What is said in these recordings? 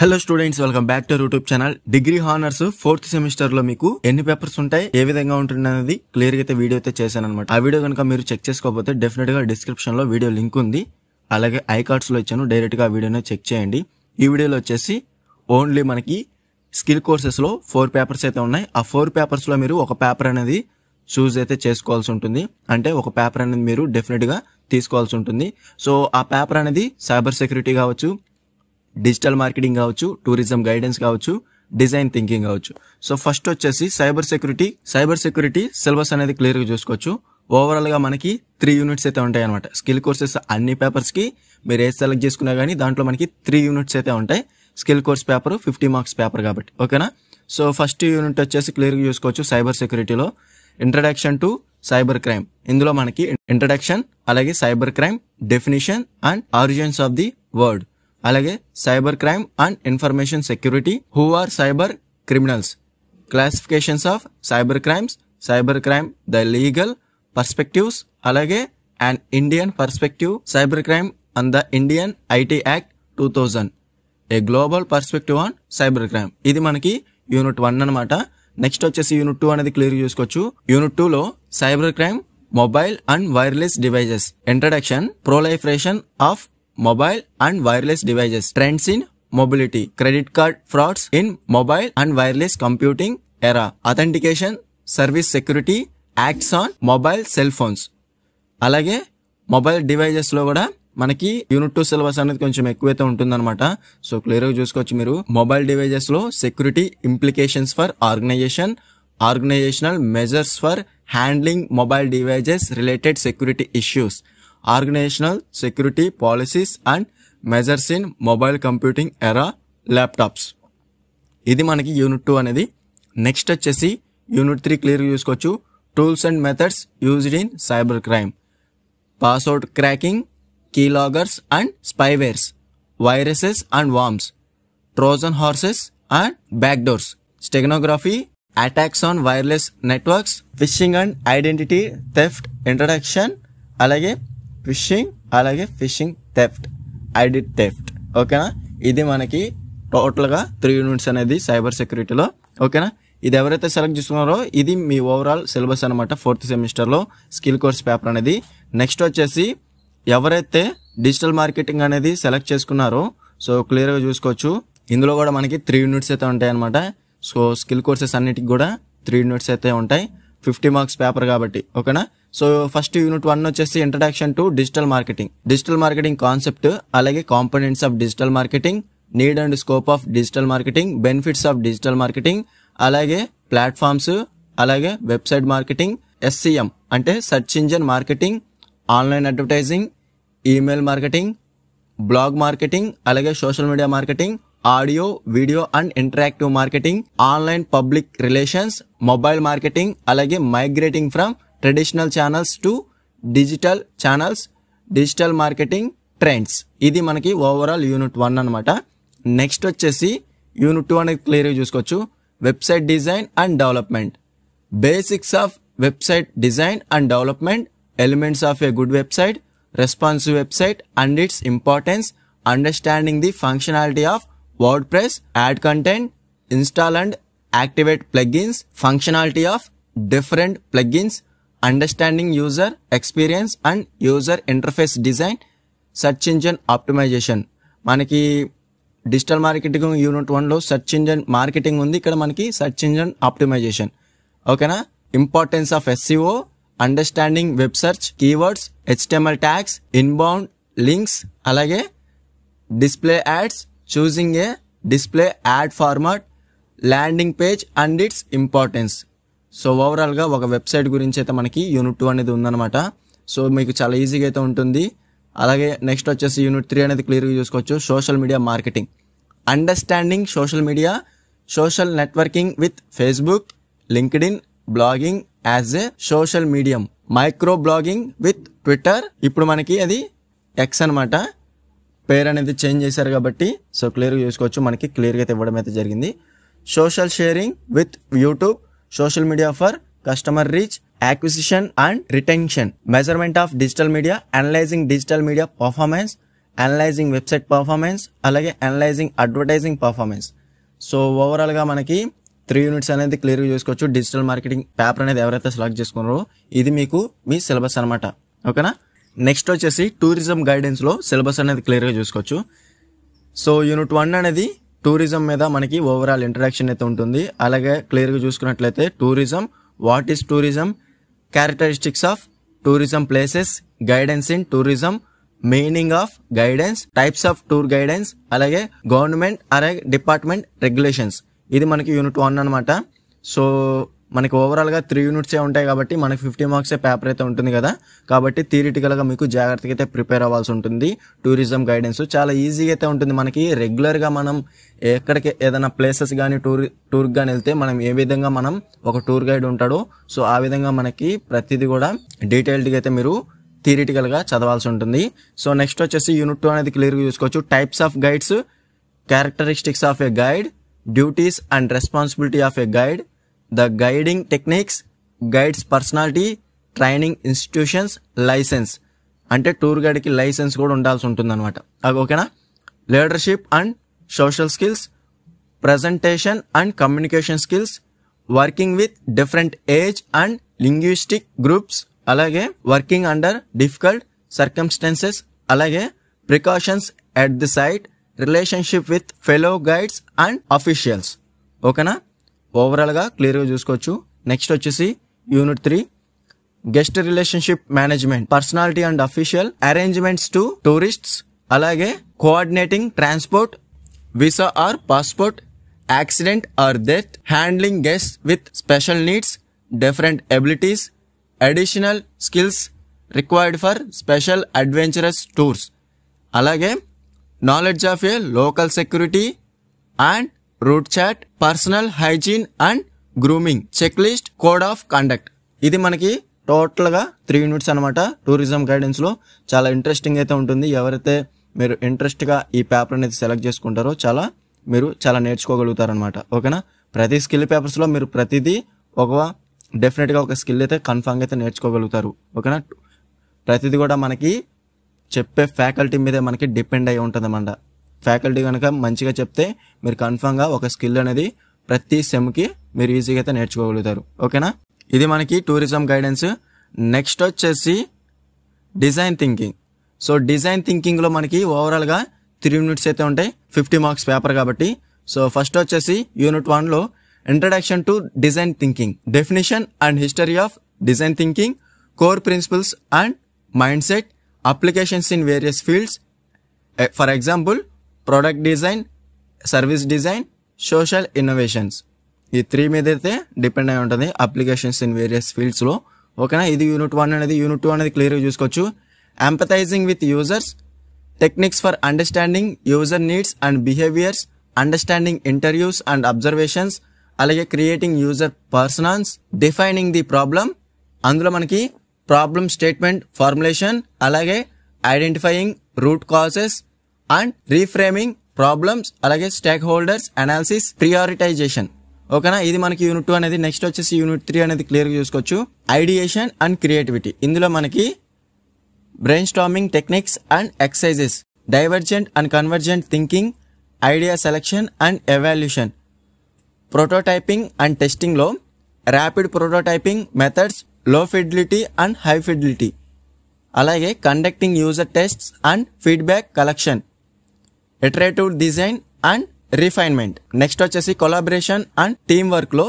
hello students welcome back to YouTube channel degree honours fourth semester లో మీకు ఎన్ని papers ఉంటాయి ఏ విధంగా ఉంటుంది క్లియర్ గా అయితే వీడియో అయితే చేశాను అనమాట ఆ వీడియో కనుక మీరు చెక్ చేసుకోకపోతే డెఫినెట్ గా డిస్క్రిప్షన్ లో వీడియో లింక్ ఉంది అలాగే ఐ కార్డ్స్ లో ఇచ్చాను డైరెక్ట్ గా వీడియోనే చెక్ చేయండి ఈ వీడియోలో వచ్చేసి ఓన్లీ మనకి స్కిల్ కోర్సెస్ లో ఫోర్ పేపర్స్ అయితే ఉన్నాయి ఆ ఫోర్ పేపర్స్ లో మీరు ఒక పేపర్ అనేది చూస్ అయితే చేసుకోవాల్సి ఉంటుంది అంటే ఒక పేపర్ అనేది మీరు డెఫినెట్ గా తీసుకోవాల్సి ఉంటుంది సో ఆ పేపర్ అనేది సైబర్ సెక్యూరిటీ కావచ్చు డిజిటల్ మార్కెటింగ్ కావచ్చు టూరిజం గైడెన్స్ కావచ్చు డిజైన్ థింకింగ్ కావచ్చు సో ఫస్ట్ వచ్చేసి cyber security cyber security syllabus అనేది క్లియర్గా చూసుకోవచ్చు ఓవరాల్గా మనకి త్రీ యూనిట్స్ అయితే ఉంటాయి అనమాట స్కిల్ కోర్సెస్ అన్ని పేపర్స్కి మీరు ఏది సెలెక్ట్ చేసుకున్నా కానీ దాంట్లో మనకి త్రీ యూనిట్స్ అయితే ఉంటాయి skill course paper fifty marks paper కాబట్టి ఓకేనా సో ఫస్ట్ యూనిట్ వచ్చేసి క్లియర్గా చూసుకోవచ్చు సైబర్ సెక్యూరిటీలో ఇంట్రడక్షన్ టు సైబర్ క్రైమ్ ఇందులో మనకి ఇంట్రడక్షన్ అలాగే cyber crime definition and origins of the word అలాగే cyber crime and information security who are cyber criminals classifications of cyber crimes cyber crime the legal perspectives అలాగే and Indian perspective cyber crime and the Indian IT act two thousand a global perspective on cyber crime ఇది మనకి unit one అనమాట next వచ్చేసి unit two అనేది clear చేసుకోవచ్చు unit టూలో cyber crime mobile and wireless devices introduction proliferation of mobile and wireless devices trends in mobility credit card frauds in mobile and wireless computing era authentication service security యాక్ట్స్ on mobile cell phones అలాగే mobile డివైజెస్లో కూడా మనకి unit two syllabus అనేది కొంచెం ఎక్కువైతే ఉంటుందన్నమాట so క్లియర్గా చూసుకోవచ్చు మీరు మొబైల్ డివైజెస్లో security implications for organization organizational measures for handling mobile devices related security issues organizational security policies and measures in mobile computing era laptops ఇది మనకి యూనిట్ టూ అనేది నెక్స్ట్ వచ్చేసి యూనిట్ త్రీ క్లియర్ చూసుకోవచ్చు tools and methods used in cyber crime password cracking keyloggers and spywares viruses and worms trojan horses and backdoors steganography attacks on wireless networks phishing and identity theft introduction అలాగే fishing అలాగే phishing theft ఐడిట్ theft ఓకేనా ఇది మనకి టోటల్గా three units అనేది cyber సెక్యూరిటీలో ఓకేనా ఇది ఎవరైతే సెలెక్ట్ చేసుకున్నారో ఇది మీ ఓవరాల్ సిలబస్ అనమాట ఫోర్త్ సెమిస్టర్లో స్కిల్ కోర్స్ పేపర్ అనేది నెక్స్ట్ వచ్చేసి ఎవరైతే డిజిటల్ మార్కెటింగ్ అనేది సెలెక్ట్ చేసుకున్నారో సో క్లియర్గా చూసుకోవచ్చు ఇందులో కూడా మనకి త్రీ యూనిట్స్ అయితే ఉంటాయి అనమాట సో స్కిల్ కోర్సెస్ అన్నిటికి కూడా త్రీ యూనిట్స్ అయితే ఉంటాయి ఫిఫ్టీ మార్క్స్ పేపర్ కాబట్టి ఓకేనా సో ఫస్ట్ యూనిట్ వన్ వచ్చేసి introduction to digital marketing digital marketing concept అలాగే components of digital marketing need and scope of digital marketing benefits of digital marketing అలాగే platforms అలాగే website marketing SEM అంటే search engine marketing online advertising email marketing blog marketing అలాగే social media marketing audio video and interactive marketing online public relations mobile marketing అలాగే migrating from traditional channels to digital channels digital marketing trends ఇది మనకి overall unit one అనమాట next వచ్చేసి unit two అనేది క్లియర్గా చూసుకోవచ్చు website design and development basics of website design and development elements of a good website responsive website and its importance understanding the functionality of WordPress add content install and activate plugins functionality of different plugins understanding user experience and user interface design search engine optimization మనకి digital marketing unit వన్లో search engine marketing ఉంది ఇక్కడ మనకి search engine optimization ఓకేనా importance of SEO understanding web search keywords HTML tags inbound links అలాగే display ads choosing a display ad format landing page and its importance so ఓవరాల్గా ఒక website గురించి అయితే మనకి యూనిట్ టూ అనేది ఉందన్నమాట సో మీకు చాలా ఈజీగా అయితే ఉంటుంది అలాగే నెక్స్ట్ వచ్చేసి యూనిట్ త్రీ అనేది క్లియర్గా చూసుకోవచ్చు social media marketing understanding social media social networking with Facebook LinkedIn blogging as a social medium micro blogging with Twitter ఇప్పుడు మనకి అది ఎక్స్ అనమాట పేరు అనేది చేంజ్ చేశారు కాబట్టి సో క్లియర్గా చూసుకోవచ్చు మనకి క్లియర్గా అయితే ఇవ్వడం అయితే జరిగింది social sharing with YouTube social media for customer reach acquisition and retention measurement of digital media analysing digital media performance analysing website performance అలాగే అనలైజింగ్ అడ్వర్టైజింగ్ పర్ఫార్మెన్స్ సో ఓవరాల్గా మనకి త్రీ యూనిట్స్ అనేది క్లియర్గా చూసుకోవచ్చు డిజిటల్ మార్కెటింగ్ పేపర్ అనేది ఎవరైతే select చేసుకున్నారో ఇది మీకు మీ సిలబస్ అనమాట ఓకేనా నెక్స్ట్ వచ్చేసి టూరిజం గైడెన్స్లో సిలబస్ అనేది క్లియర్గా చూసుకోవచ్చు సో యూనిట్ వన్ అనేది టూరిజం మీద మనకి ఓవరాల్ ఇంట్రడక్షన్ అయితే ఉంటుంది అలాగే క్లియర్గా చూసుకున్నట్లయితే tourism what is tourism characteristics of tourism places guidance in tourism meaning of guidance types of tour guidance అలాగే గవర్నమెంట్ అలాగే డిపార్ట్మెంట్ రెగ్యులేషన్స్ ఇది మనకి యూనిట్ వన్ అనమాట సో మనకి ఓవరాల్గా త్రీ యూనిట్సే ఉంటాయి కాబట్టి మనకి ఫిఫ్టీ మార్క్సే పేపర్ అయితే ఉంటుంది కదా కాబట్టి థియరిటికల్గా మీకు జాగ్రత్తగా అయితే ప్రిపేర్ అవ్వాల్సి ఉంటుంది టూరిజం గైడెన్స్ చాలా ఈజీగా అయితే ఉంటుంది మనకి రెగ్యులర్గా మనం ఎక్కడికి ఏదైనా ప్లేసెస్ కానీ టూర్ టూర్కి కానీ వెళ్తే మనం ఏ విధంగా మనం ఒక టూర్ గైడ్ ఉంటాడో సో ఆ విధంగా మనకి ప్రతిదీ కూడా డీటెయిల్డ్గా అయితే మీరు థియరిటికల్గా చదవాల్సి ఉంటుంది సో నెక్స్ట్ వచ్చేసి యూనిట్ టూ అనేది క్లియర్గా చూసుకోవచ్చు types of guides characteristics of a guide duties and responsibility of a guide the guiding techniques guides personality training institutions licence అంటే టూర్ గైడ్కి లైసెన్స్ కూడా ఉండాల్సి ఉంటుంది అనమాట ఓకేనా leadership and social skills presentation and communication skills working with different age and linguistic groups అలాగే working under difficult circumstances అలాగే precautions at the site relationship with fellow guides and officials ఓకేనా ఓవరాల్గా క్లియర్గా చూసుకోవచ్చు నెక్స్ట్ వచ్చేసి unit three guest relationship management personality and official arrangements to tourists అలాగే coordinating transport visa or passport accident or death handling guest with special needs different abilities additional skills required for special adventurous tours అలాగే knowledge of a local security and route chart personal hygiene and grooming check list code of conduct ఇది మనకి టోటల్గా three units అనమాట tourism గైడెన్స్లో చాలా interesting అయితే ఉంటుంది ఎవరైతే మీరు ఇంట్రెస్ట్గా ఈ పేపర్ అనేది సెలెక్ట్ చేసుకుంటారో చాలా మీరు చాలా నేర్చుకోగలుగుతారనమాట ఓకేనా ప్రతి స్కిల్ పేపర్స్లో మీరు ప్రతిదీ ఒక డెఫినెట్గా ఒక స్కిల్ అయితే కన్ఫామ్గా అయితే నేర్చుకోగలుగుతారు ఓకేనా ప్రతిదీ కూడా మనకి చెప్పే ఫ్యాకల్టీ మీదే మనకి డిపెండ్ అయి ఉంటుంది అన్నమాట ఫ్యాకల్టీ కనుక మంచిగా చెప్తే మీరు కన్ఫామ్గా ఒక స్కిల్ అనేది ప్రతి సెమ్కి మీరు ఈజీగా అయితే నేర్చుకోగలుగుతారు ఓకేనా ఇది మనకి టూరిజం గైడెన్స్ నెక్స్ట్ వచ్చేసి డిజైన్ థింకింగ్ సో డిజైన్ థింకింగ్లో మనకి ఓవరాల్గా త్రీ యూనిట్స్ అయితే ఉంటాయి ఫిఫ్టీ మార్క్స్ పేపర్ కాబట్టి సో ఫస్ట్ వచ్చేసి యూనిట్ వన్లో introduction to design thinking definition and history of design thinking core principles and mindset applications in various fields for example product design service design social innovations ఈ three మీద అయితే depend అయి ఉంటుంది applications in various ఫీల్డ్స్లో ఓకేనా ఇది unit one అనేది unit two అనేది క్లియర్గా చూసుకోవచ్చు empathising with users techniques for understanding user needs and behaviours understanding interviews and observations అలాగే creating user personas defining the problem అందులో మనకి ప్రాబ్లం స్టేట్మెంట్ ఫార్ములేషన్ అలాగే identifying root causes and reframing problems అలాగే stakeholders analysis prioritisation ఓకేనా ఇది మనకి unit two అనేది next వచ్చేసి యూనిట్ త్రీ అనేది క్లియర్గా చూసుకోవచ్చు ఐడియేషన్ అండ్ క్రియేటివిటీ ఇందులో మనకి brain storming techniques and exercises divergent and convergent thinking idea selection and evaluation prototyping and టెస్టింగ్లో rapid prototyping methods low fidelity and high fidelity అలాగే conducting user tests and feedback collection iterative design and refinement next వచ్చేసి collaboration and team వర్క్లో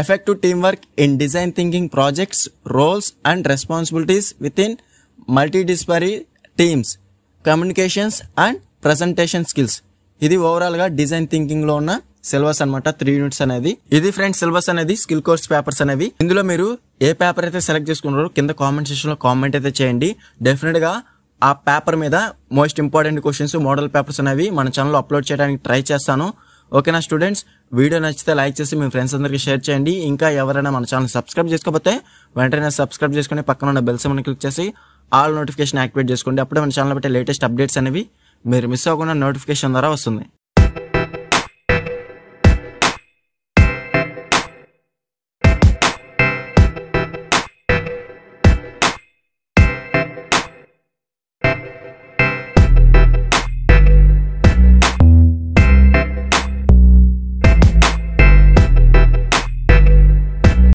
effective team work in design thinking projects roles and responsibilities within multidisciplinary teams communications and presentation skills ఇది ఓవరాల్గా design థింకింగ్లో ఉన్న syllabus అనమాట three units అనేది ఇది friends syllabus అనేది skill course papers అనేవి ఇందులో మీరు ఏ పేపర్ అయితే సెలెక్ట్ చేసుకున్నారో కింద కామెంట్ సెక్షన్ లో కామెంట్ అయితే చేయండి డెఫినెట్ గా ఆ పేపర్ మీద most important questions model papers అనేవి మన ఛానల్లో అప్లోడ్ చేయడానికి ట్రై చేస్తాను ఓకేనా స్టూడెంట్స్ వీడియో నచ్చితే లైక్ చేసి మీ ఫ్రెండ్స్ అందరికీ షేర్ చేయండి ఇంకా ఎవరైనా మన ఛానల్ సబ్స్క్రైబ్ చేసుకోకపోతే వెంటనే సబ్స్క్రైబ్ చేసుకుని పక్కన ఉన్న బెల్స్ అని క్లిక్ చేసి ఆల్ నోటిఫికేషన్ యాక్టివేట్ చేసుకోండి అప్పుడే మన ఛానల్ పెట్టే లేటెస్ట్ అప్డేట్స్ అనేవి మీరు మిస్ అవ్వకుండా నోటిఫికేషన్ ద్వారా వస్తుంది